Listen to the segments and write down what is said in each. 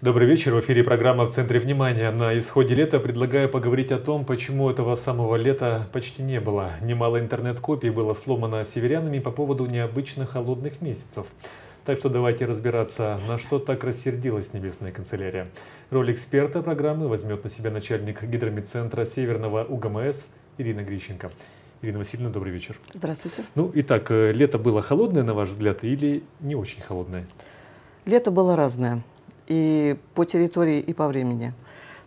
Добрый вечер. В эфире программа «В центре внимания». На исходе лета предлагаю поговорить о том, почему этого самого лета почти не было. Немало интернет-копий было сломано северянами по поводу необычных холодных месяцев. Так что давайте разбираться, на что так рассердилась Небесная канцелярия. Роль эксперта программы возьмет на себя начальник гидромедцентра Северного УГМС Ирина Грищенко. Ирина Васильевна, добрый вечер. Здравствуйте. Ну, итак, э, лето было холодное, на ваш взгляд, или не очень холодное? Лето было разное и по территории, и по времени.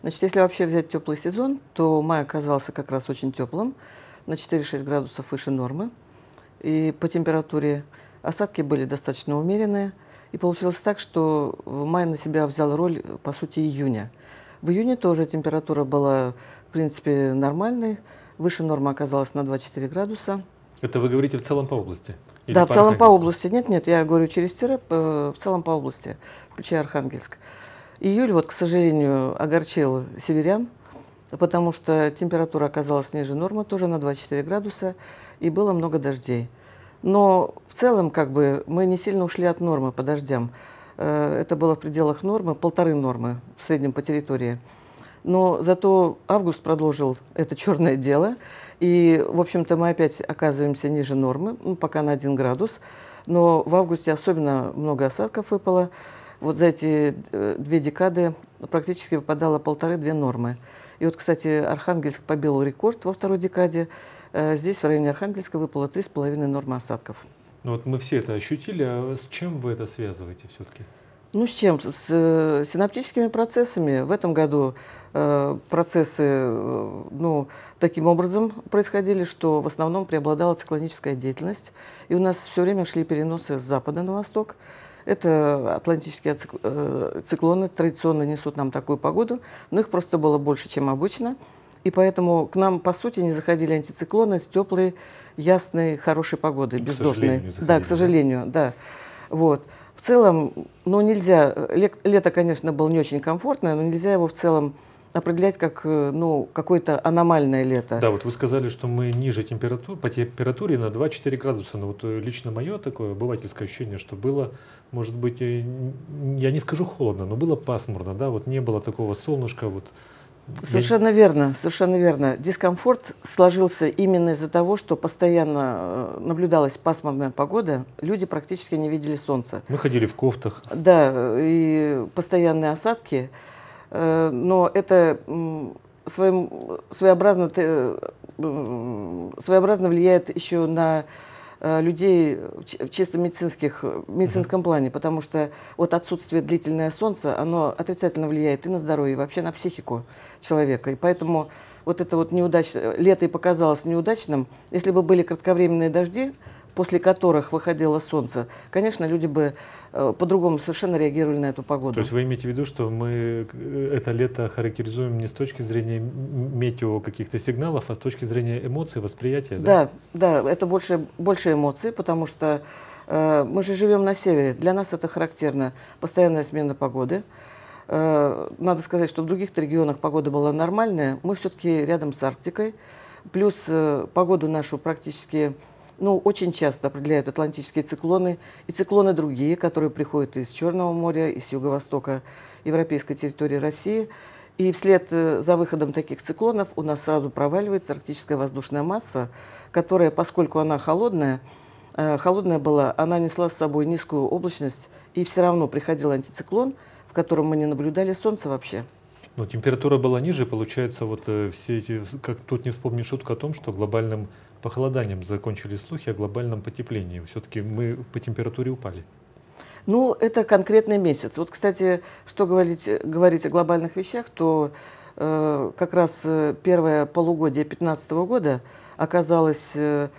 Значит, если вообще взять теплый сезон, то май оказался как раз очень теплым, на 4-6 градусов выше нормы. И по температуре осадки были достаточно умеренные. И получилось так, что май на себя взял роль, по сути, июня. В июне тоже температура была, в принципе, нормальной. Выше нормы оказалась на 2-4 градуса. Это вы говорите в целом по области? Или да, в целом по области. Нет, нет, я говорю через тире, э, в целом по области, включая Архангельск. Июль, вот, к сожалению, огорчил северян, потому что температура оказалась ниже нормы, тоже на 24 градуса, и было много дождей. Но в целом, как бы, мы не сильно ушли от нормы по дождям. Э, это было в пределах нормы, полторы нормы в среднем по территории. Но зато август продолжил это черное дело, и, в общем-то, мы опять оказываемся ниже нормы, ну, пока на 1 градус. Но в августе особенно много осадков выпало. Вот за эти э, две декады практически выпадало полторы-две нормы. И вот, кстати, Архангельск побил рекорд во второй декаде. Э, здесь, в районе Архангельска, выпало три с половиной нормы осадков. Ну вот мы все это ощутили, а с чем вы это связываете все-таки? Ну с чем? С э, синаптическими процессами. В этом году Э, процессы э, ну, таким образом происходили, что в основном преобладала циклоническая деятельность. И у нас все время шли переносы с запада на восток. Это атлантические э, циклоны традиционно несут нам такую погоду, но их просто было больше, чем обычно. И поэтому к нам, по сути, не заходили антициклоны с теплой, ясной, хорошей погодой, ну, бездушной. да, к сожалению, да. да. Вот. В целом, ну нельзя, лето, конечно, было не очень комфортное, но нельзя его в целом определять как э, ну, какое-то аномальное лето. Да, вот вы сказали, что мы ниже температур, по температуре на 2-4 градуса. Но вот э, лично мое такое обывательское ощущение, что было, может быть, э, я не скажу холодно, но было пасмурно, да, вот не было такого солнышка, вот Совершенно я... верно, совершенно верно. Дискомфорт сложился именно из-за того, что постоянно наблюдалась пасмурная погода, люди практически не видели солнца. Мы ходили в кофтах. Да, и постоянные осадки. Э, но это своим, своеобразно, э, своеобразно влияет еще на э, людей в чисто медицинских, медицинском плане, потому что вот отсутствие длительное солнца, оно отрицательно влияет и на здоровье, и вообще на психику человека. И поэтому вот это вот неудач... лето и показалось неудачным. Если бы были кратковременные дожди, после которых выходило солнце, конечно, люди бы э, по-другому совершенно реагировали на эту погоду. То есть вы имеете в виду, что мы э, это лето характеризуем не с точки зрения метео каких-то сигналов, а с точки зрения эмоций, восприятия? Да, да, да это больше, больше эмоций, потому что э, мы же живем на севере. Для нас это характерно. Постоянная смена погоды. Э, надо сказать, что в других регионах погода была нормальная. Мы все-таки рядом с Арктикой. Плюс э, погоду нашу практически ну, очень часто определяют атлантические циклоны и циклоны другие, которые приходят из Черного моря, из юго-востока европейской территории России. И вслед э, за выходом таких циклонов у нас сразу проваливается арктическая воздушная масса, которая, поскольку она холодная, э, холодная была, она несла с собой низкую облачность, и все равно приходил антициклон, в котором мы не наблюдали солнца вообще. Но температура была ниже, получается, вот э, все эти, как тут не вспомнишь шутку о том, что глобальным похолоданием закончились слухи о глобальном потеплении. Все-таки мы по температуре упали. Ну, это конкретный месяц. Вот, кстати, что говорить, говорить о глобальных вещах, то э, как раз э, первое полугодие 2015 года оказалось э,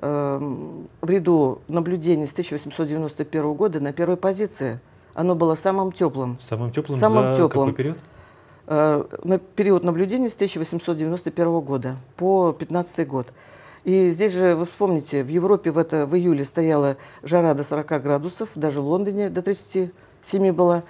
эм, в ряду наблюдений с 1891 года на первой позиции. Оно было самым теплым. Самым теплым самым за теплым. какой период? Э, на период наблюдений с 1891 года по 2015 год. И здесь же, вы вспомните, в Европе в, это, в июле стояла жара до 40 градусов, даже в Лондоне до 37 было,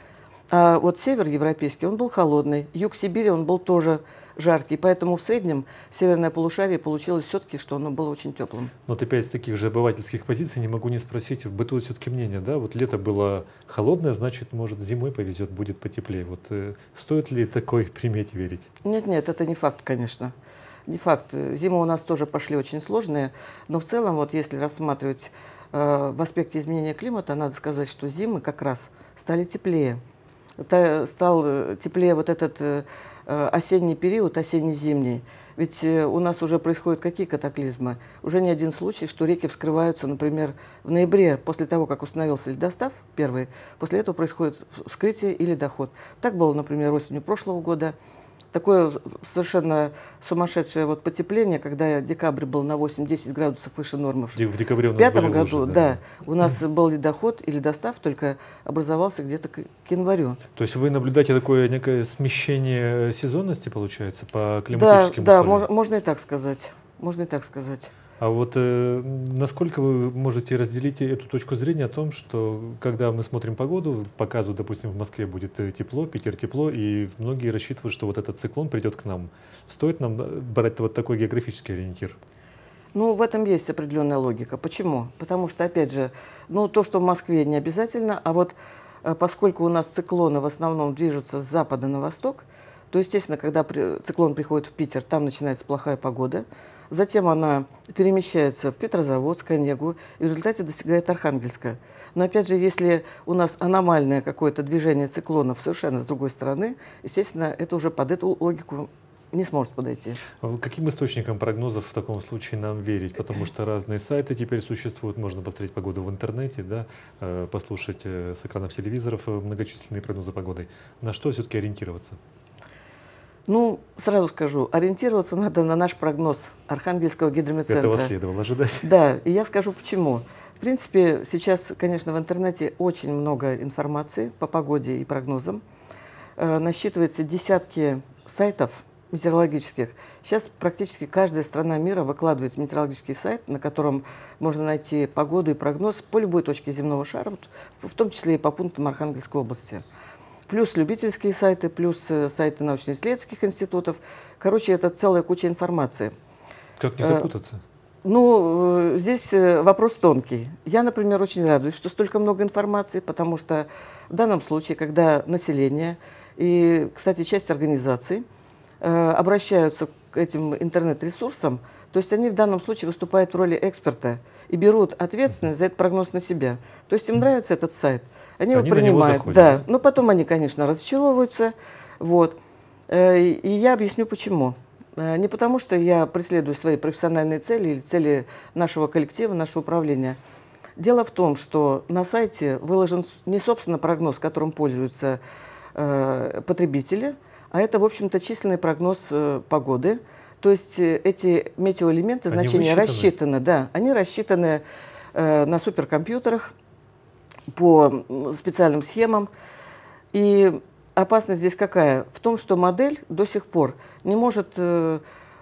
А вот север европейский, он был холодный, юг Сибири, он был тоже жаркий. Поэтому в среднем северное полушарие получилось все-таки, что оно было очень теплым. Но вот опять с таких же обывательских позиций не могу не спросить, бытует все-таки мнение, да, вот лето было холодное, значит, может, зимой повезет, будет потеплее. Вот э, стоит ли такой примете верить? Нет-нет, это не факт, конечно не факт. Зима у нас тоже пошли очень сложные, но в целом, вот если рассматривать э, в аспекте изменения климата, надо сказать, что зимы как раз стали теплее. Та, стал э, теплее вот этот э, э, осенний период, осенне-зимний. Ведь э, у нас уже происходят какие катаклизмы? Уже не один случай, что реки вскрываются, например, в ноябре, после того, как установился ледостав первый, после этого происходит вскрытие или доход. Так было, например, осенью прошлого года – такое совершенно сумасшедшее вот потепление, когда декабрь был на 8-10 градусов выше нормы. В, в декабре в пятом году, лужи, да. да, у нас был ледоход или ледостав, только образовался где-то к, к январю. То есть вы наблюдаете такое некое смещение сезонности, получается, по климатическим да, условиям? Да, мож, можно и так сказать. Можно и так сказать. А вот э, насколько вы можете разделить эту точку зрения о том, что когда мы смотрим погоду, показу, допустим, в Москве будет э, тепло, Питер тепло, и многие рассчитывают, что вот этот циклон придет к нам. Стоит нам э, брать вот такой географический ориентир? Ну, в этом есть определенная логика. Почему? Потому что, опять же, ну, то, что в Москве не обязательно, а вот э, поскольку у нас циклоны в основном движутся с запада на восток, то, естественно, когда циклон приходит в Питер, там начинается плохая погода, Затем она перемещается в Петрозаводск, Онегу и в результате достигает Архангельска. Но опять же, если у нас аномальное какое-то движение циклонов совершенно с другой стороны, естественно, это уже под эту логику не сможет подойти. А каким источникам прогнозов в таком случае нам верить? Потому что разные сайты теперь существуют. Можно посмотреть погоду в интернете, да, э, послушать э, с экранов телевизоров э, многочисленные прогнозы погоды. На что все-таки ориентироваться? Ну, сразу скажу, ориентироваться надо на наш прогноз Архангельского гидрометцентра. Этого следовало ожидать. Да, и я скажу почему. В принципе, сейчас, конечно, в интернете очень много информации по погоде и прогнозам. Э, Насчитывается десятки сайтов метеорологических. Сейчас практически каждая страна мира выкладывает метеорологический сайт, на котором можно найти погоду и прогноз по любой точке земного шара, в том числе и по пунктам Архангельской области плюс любительские сайты, плюс э, сайты научно-исследовательских институтов. Короче, это целая куча информации. Как не э, запутаться? Ну, э, здесь вопрос тонкий. Я, например, очень радуюсь, что столько много информации, потому что в данном случае, когда население и, кстати, часть организаций обращаются к этим интернет-ресурсам, то есть они в данном случае выступают в роли эксперта и берут ответственность за этот прогноз на себя. То есть им нравится этот сайт – они, они его принимают, да. Но ну, потом они, конечно, разочаровываются. Вот. Э, и я объясню почему. Э, не потому, что я преследую свои профессиональные цели или цели нашего коллектива, нашего управления. Дело в том, что на сайте выложен не, собственно, прогноз, которым пользуются э, потребители, а это, в общем-то, численный прогноз э, погоды. То есть э, эти метеоэлементы, значения рассчитаны, да, они рассчитаны э, на суперкомпьютерах, по специальным схемам. И опасность здесь какая? В том, что модель до сих пор не может э,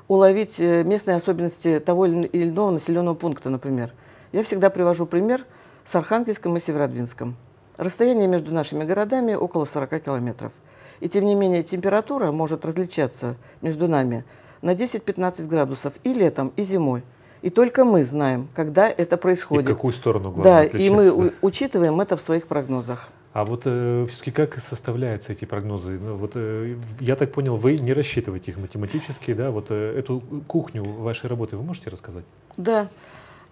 уловить э, местные особенности того или иного населенного пункта, например. Я всегда привожу пример с Архангельском и Северодвинском. Расстояние между нашими городами около 40 километров. И тем не менее температура может различаться между нами на 10-15 градусов и летом, и зимой – и только мы знаем, когда это происходит. И в какую сторону главное Да, и мы учитываем это в своих прогнозах. А вот э, все-таки как составляются эти прогнозы? Ну, вот, э, я так понял, вы не рассчитываете их математически, да? Вот э, эту кухню вашей работы вы можете рассказать? Да.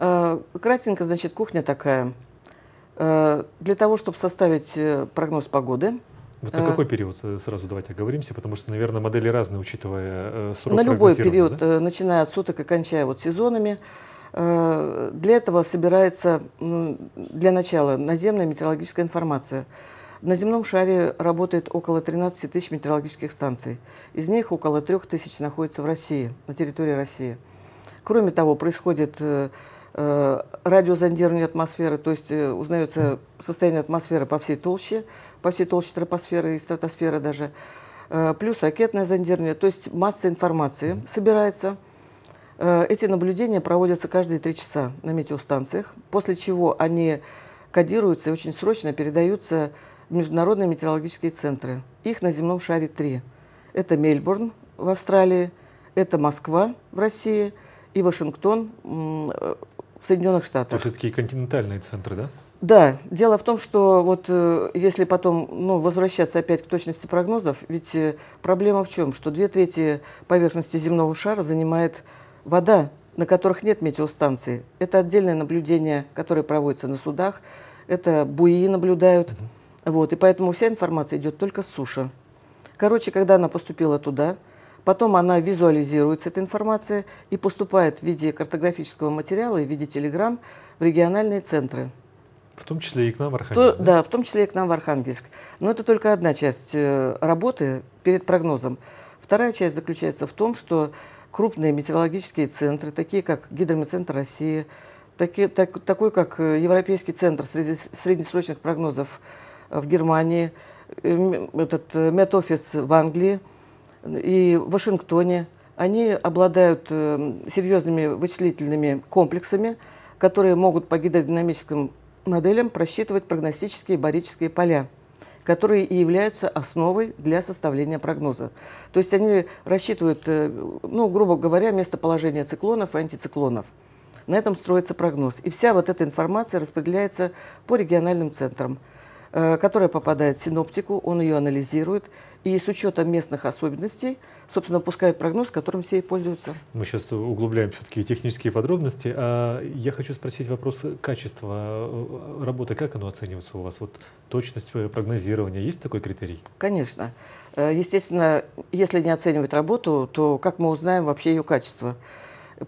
Э, кратенько, значит, кухня такая. Э, для того, чтобы составить э, прогноз погоды, вот на а. какой период э, сразу давайте оговоримся, потому что, наверное, модели разные, учитывая э, срок. На любой период, да? Э, начиная от суток и кончая вот сезонами. Для этого собирается для начала наземная метеорологическая информация. На земном шаре работает около 13 тысяч метеорологических станций. Из них около 3 тысяч находится в России, на территории России. Кроме того, происходит Э, радиозондирование атмосферы, то есть э, узнается состояние атмосферы по всей толще, по всей толще тропосферы и стратосферы даже, э, плюс ракетное зондирование, то есть масса информации собирается. Эти наблюдения проводятся каждые три часа на метеостанциях, после чего они кодируются и очень срочно передаются в международные метеорологические центры. Их на земном шаре три. Это Мельбурн в Австралии, это Москва в России – и Вашингтон в Соединенных Штатах. То есть такие континентальные центры, да? Да, дело в том, что вот э, если потом ну, возвращаться опять к точности прогнозов, ведь э, проблема в чем? Что две трети поверхности земного шара занимает вода, на которых нет метеостанций. Это отдельное наблюдение, которое проводится на судах, это буи наблюдают. Угу. Вот, и поэтому вся информация идет только с суши. Короче, когда она поступила туда, Потом она визуализируется, эта информация, и поступает в виде картографического материала и в виде телеграмм в региональные центры. В том числе и к нам в Архангельск. То, да? да, в том числе и к нам в Архангельск. Но это только одна часть э, работы перед прогнозом. Вторая часть заключается в том, что крупные метеорологические центры, такие как Гидрометцентр России, таки, так, такой как э, Европейский центр среди, среднесрочных прогнозов э, в Германии, этот медофис в Англии – и в Вашингтоне. Они обладают э, серьезными вычислительными комплексами, которые могут по гидродинамическим моделям просчитывать прогностические барические поля которые и являются основой для составления прогноза. То есть они рассчитывают, э, ну, грубо говоря, местоположение циклонов и антициклонов. На этом строится прогноз. И вся вот эта информация распределяется по региональным центрам, э, которая попадает в синоптику, он ее анализирует, и с учетом местных особенностей, собственно, пускают прогноз, которым все и пользуются. Мы сейчас углубляем все-таки технические подробности. А я хочу спросить вопрос качества э, э, работы. Как оно оценивается у вас? Вот точность э, прогнозирования, есть такой критерий? Конечно. Естественно, если не оценивать работу, то как мы узнаем вообще ее качество?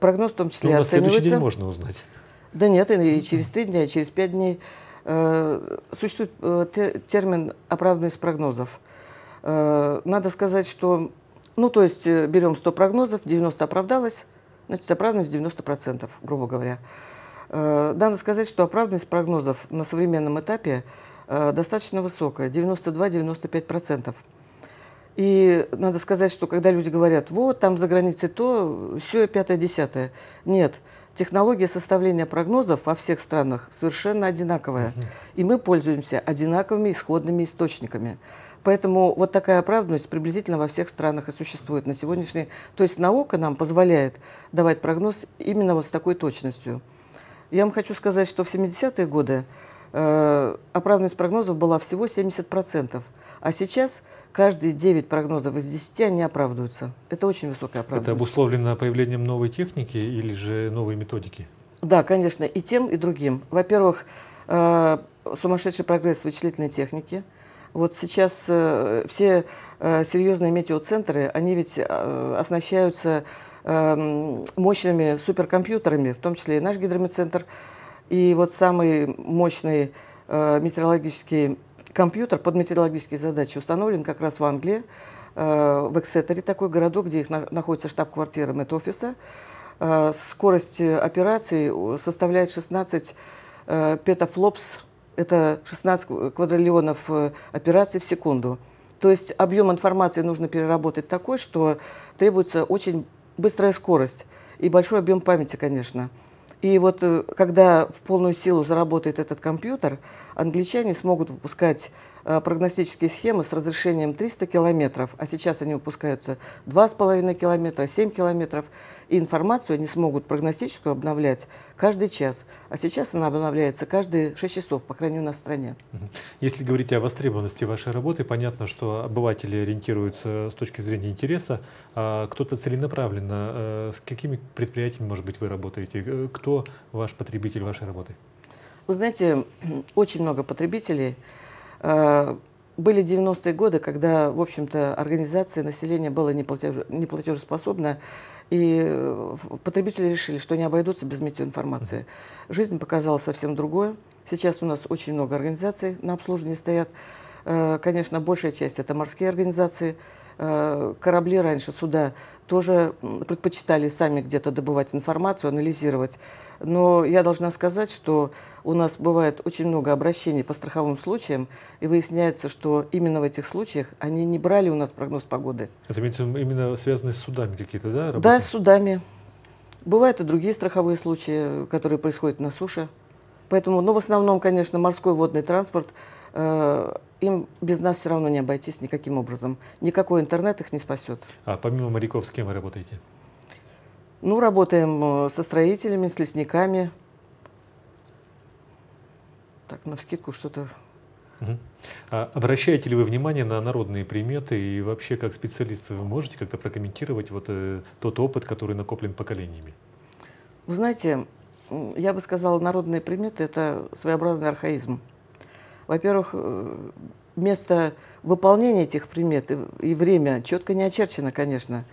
Прогноз в том числе ну, оценивается. следующий день можно узнать. Да нет, и через три дня, и через пять дней. Существует термин «оправданность прогнозов». Э, надо сказать, что, ну, то есть э, берем 100 прогнозов, 90 оправдалось, значит, оправданность 90%, грубо говоря. Э, надо сказать, что оправданность прогнозов на современном этапе достаточно высокая, 92-95%. И надо сказать, что когда люди говорят, вот там за границей то, все пятое, десятое. Нет, технология составления прогнозов во всех странах совершенно одинаковая. И мы пользуемся одинаковыми исходными источниками. Поэтому вот такая оправданность приблизительно во всех странах и существует на сегодняшний. То есть наука нам позволяет давать прогноз именно вот с такой точностью. Я вам хочу сказать, что в 70-е годы э, оправданность прогнозов была всего 70%, а сейчас каждые 9 прогнозов из 10 они оправдываются. Это очень высокая оправданность. Это обусловлено появлением новой техники или же новой методики? Да, конечно, и тем, и другим. Во-первых, э, сумасшедший прогресс вычислительной техники – вот сейчас э, все э, серьезные метеоцентры, они ведь э, оснащаются эм, мощными суперкомпьютерами, в том числе и наш гидрометцентр. И вот самый мощный метеорологический компьютер под метеорологические задачи установлен как раз в Англии, в Эксетере, такой городок, где их находится штаб-квартира Метофиса. Скорость операции составляет 16 петафлопс это 16 квадриллионов э, операций в секунду. То есть объем информации нужно переработать такой, что требуется очень быстрая скорость и большой объем памяти, конечно. И вот э, когда в полную силу заработает этот компьютер, англичане смогут выпускать Э, прогностические схемы с разрешением 300 километров, а сейчас они выпускаются 2,5 километра, 7 километров, и информацию они смогут прогностическую обновлять каждый час. А сейчас она обновляется каждые 6 часов, по крайней мере, на стране. Если говорить о востребованности вашей работы, понятно, что обыватели ориентируются с точки зрения интереса. А кто-то целенаправленно. Э, с какими предприятиями, может быть, вы работаете? Э, кто ваш потребитель вашей работы? Вы знаете, очень много потребителей. Э, были 90-е годы, когда, в общем-то, организация населения была неплатежеспособна, и э, потребители решили, что не обойдутся без метеоинформации. Жизнь показала совсем другое. Сейчас у нас очень много организаций на обслуживании стоят. Э, конечно, большая часть – это морские организации. Корабли раньше, суда тоже предпочитали сами где-то добывать информацию, анализировать. Но я должна сказать, что у нас бывает очень много обращений по страховым случаям, и выясняется, что именно в этих случаях они не брали у нас прогноз погоды. Это именно связано с судами какие-то, да? Работы? Да, с судами. Бывают и другие страховые случаи, которые происходят на суше. Поэтому, ну, в основном, конечно, морской водный транспорт э, им без нас все равно не обойтись никаким образом. Никакой интернет их не спасет. А помимо моряков, с кем вы работаете? Ну, работаем э, со строителями, с лесниками. Так, на вскидку что-то. Угу. А обращаете ли вы внимание на народные приметы и вообще как специалисты вы можете как-то прокомментировать вот э, тот опыт, который накоплен поколениями? Вы знаете, я бы сказала, народные приметы – это своеобразный архаизм во-первых, э, место выполнения этих примет и время четко не очерчено, конечно.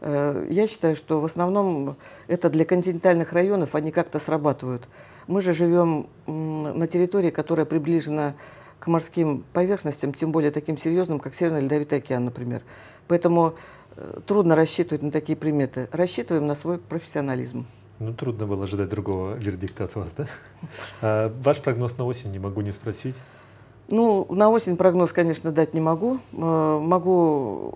Э, я считаю, что в основном это для континентальных районов они как-то срабатывают. Мы же живем на территории, которая приближена к морским поверхностям, тем более таким серьезным, как Северный Ледовитый океан, например. Поэтому э, трудно рассчитывать на такие приметы. Рассчитываем на свой профессионализм. Ну, трудно было ожидать другого вердикта от вас, да? А ваш прогноз на осень не могу не спросить. Ну, на осень прогноз, конечно, дать не могу. Э, могу...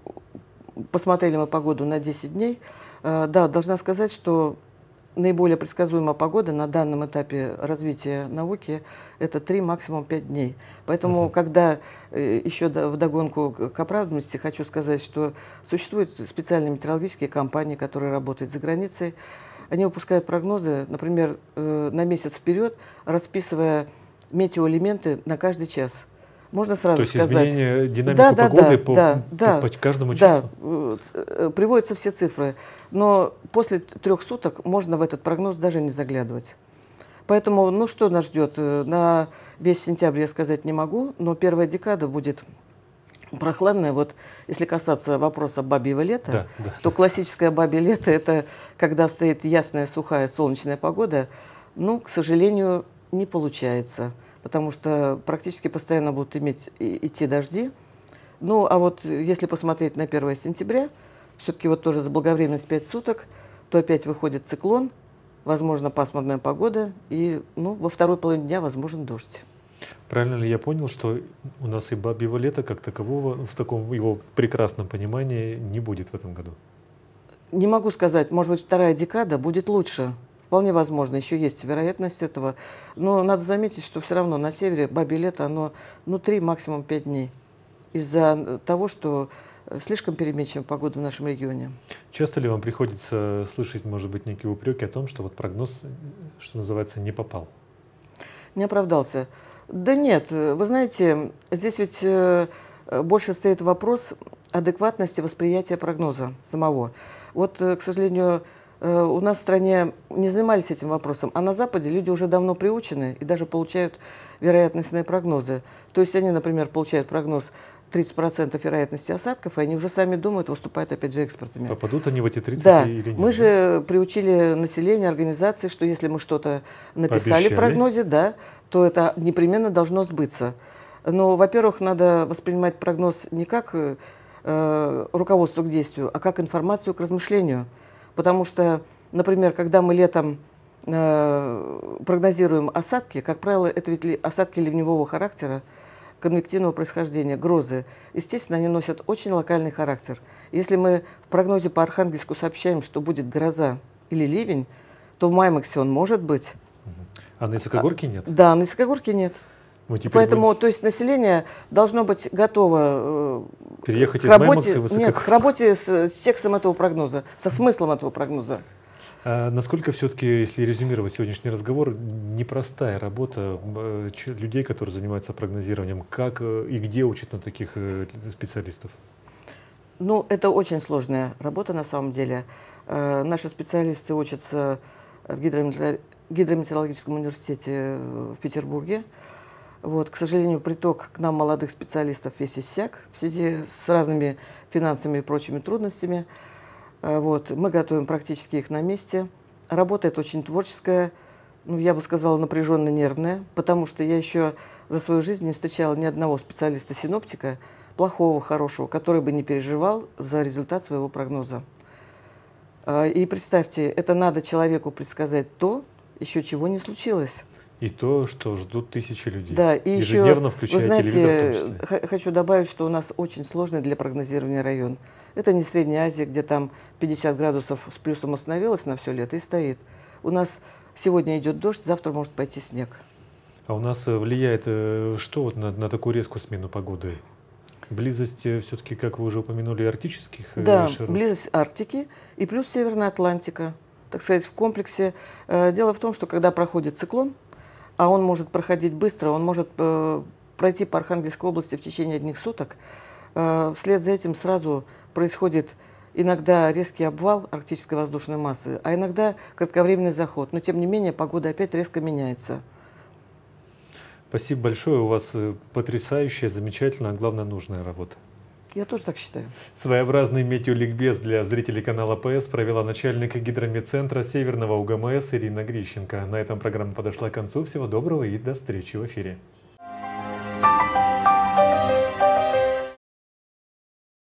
Посмотрели мы погоду на 10 дней. Э, да, должна сказать, что наиболее предсказуемая погода на данном этапе развития науки – это 3, максимум 5 дней. Поэтому, угу. когда э, еще в догонку к оправданности хочу сказать, что существуют специальные метеорологические компании, которые работают за границей, они выпускают прогнозы, например, э, на месяц вперед, расписывая метеоэлементы на каждый час. Можно сразу сказать. То есть сказать. изменение динамики да, да, погоды да, по, да, да, по каждому часу? Да, э, э, приводятся все цифры. Но после трех суток можно в этот прогноз даже не заглядывать. Поэтому, ну что нас ждет? На весь сентябрь я сказать не могу, но первая декада будет Прохладное, вот если касаться вопроса бабьего лета, да, да. то классическое бабье лето – это когда стоит ясная, сухая, солнечная погода, ну, к сожалению, не получается, потому что практически постоянно будут иметь, идти дожди. Ну, а вот если посмотреть на 1 сентября, все-таки вот тоже заблаговременность 5 суток, то опять выходит циклон, возможно, пасмурная погода, и ну, во второй половине дня возможен дождь. Правильно ли я понял, что у нас и бабьего лета как такового в таком его прекрасном понимании не будет в этом году? Не могу сказать. Может быть, вторая декада будет лучше. Вполне возможно, еще есть вероятность этого. Но надо заметить, что все равно на севере бабье лето, оно ну, 3, максимум 5 дней. Из-за того, что слишком переменчива погода в нашем регионе. Часто ли вам приходится слышать, может быть, некие упреки о том, что вот прогноз, что называется, не попал? Не оправдался. Да нет, э, вы знаете, здесь ведь э, э, больше стоит вопрос адекватности восприятия прогноза самого. Вот, к сожалению, у нас в стране не занимались этим вопросом, а на Западе люди уже давно приучены и даже получают вероятностные прогнозы. То есть они, например, получают прогноз 30% вероятности осадков, и они уже сами думают, выступают опять же экспортами. Попадут они в эти 30 да. или нет? Мы же приучили население, организации, что если мы что-то написали Пообещали. в прогнозе, да, то это непременно должно сбыться. Но, во-первых, надо воспринимать прогноз не как э, руководство к действию, а как информацию к размышлению. Потому что, например, когда мы летом э, прогнозируем осадки, как правило, это ведь осадки ливневого характера, конвективного происхождения, грозы. Естественно, они носят очень локальный характер. Если мы в прогнозе по Архангельску сообщаем, что будет гроза или ливень, то в Маймаксе он может быть. А на Исакогорке нет? А, да, на Исакогорке нет. Мы Поэтому, будем... то есть население должно быть готово э, Переехать к работе, из Маймакса, нет, к работе с, с сексом этого прогноза, со смыслом этого прогноза. А насколько все-таки, если резюмировать сегодняшний разговор, непростая работа э, людей, которые занимаются прогнозированием, как э, и где учат на таких э, специалистов? Ну, это очень сложная работа на самом деле. Наши специалисты учатся в гидрометеорологическом университете в Петербурге. Вот, к сожалению, приток к нам молодых специалистов весь иссяк в связи с разными финансовыми и прочими трудностями. Э, вот. Мы готовим практически их на месте. Работает очень творческая, ну, я бы сказала, напряженно-нервная, потому что я еще за свою жизнь не встречала ни одного специалиста-синоптика, плохого, хорошего, который бы не переживал за результат своего прогноза. Э, и представьте, это надо человеку предсказать то, еще чего не случилось. И то, что ждут тысячи людей. Да, и Ежедневно еще, включая вы знаете, телевизор в том числе. хочу добавить, что у нас очень сложный для прогнозирования район. Это не Средняя Азия, где там 50 градусов с плюсом установилось на все лето и стоит. У нас сегодня идет дождь, завтра может пойти снег. А у нас э, влияет э, что вот на, на такую резкую смену погоды? Близость э, все-таки, как вы уже упомянули, арктических да, широт? Да, близость Арктики и плюс Северная Атлантика, так сказать, в комплексе. Дело в том, что когда проходит циклон, а он может проходить быстро, он может пройти по Архангельской области в течение одних суток, вслед за этим сразу происходит иногда резкий обвал арктической воздушной массы, а иногда кратковременный заход. Но тем не менее погода опять резко меняется. Спасибо большое. У вас э, потрясающая, замечательная, а главное, нужная работа. Я тоже так считаю. Своеобразный метеоликбез для зрителей канала ПС провела начальник гидромедцентра Северного УГМС Ирина Грищенко. На этом программа подошла к концу. Всего доброго и до встречи в эфире.